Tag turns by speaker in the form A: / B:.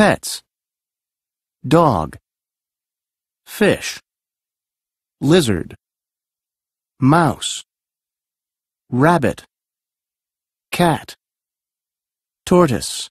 A: Pets. Dog. Fish. Lizard. Mouse. Rabbit. Cat. Tortoise.